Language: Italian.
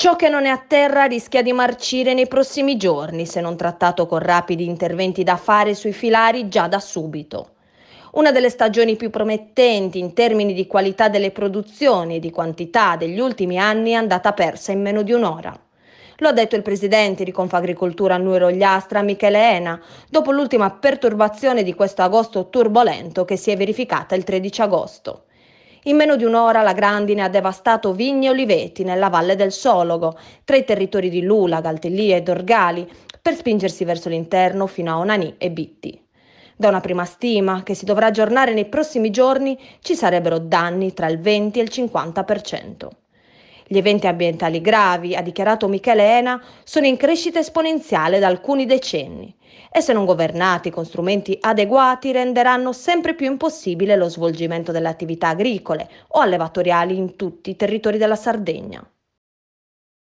Ciò che non è a terra rischia di marcire nei prossimi giorni se non trattato con rapidi interventi da fare sui filari già da subito. Una delle stagioni più promettenti in termini di qualità delle produzioni e di quantità degli ultimi anni è andata persa in meno di un'ora. Lo ha detto il presidente di Confagricoltura Nuero Gliastra, Michele Ena, dopo l'ultima perturbazione di questo agosto turbolento che si è verificata il 13 agosto. In meno di un'ora la grandine ha devastato vigne e oliveti nella valle del Sologo, tra i territori di Lula, Galtellia e Dorgali, per spingersi verso l'interno fino a Onani e Bitti. Da una prima stima, che si dovrà aggiornare nei prossimi giorni, ci sarebbero danni tra il 20 e il 50%. Gli eventi ambientali gravi, ha dichiarato Michelena, sono in crescita esponenziale da alcuni decenni e se non governati con strumenti adeguati renderanno sempre più impossibile lo svolgimento delle attività agricole o allevatoriali in tutti i territori della Sardegna.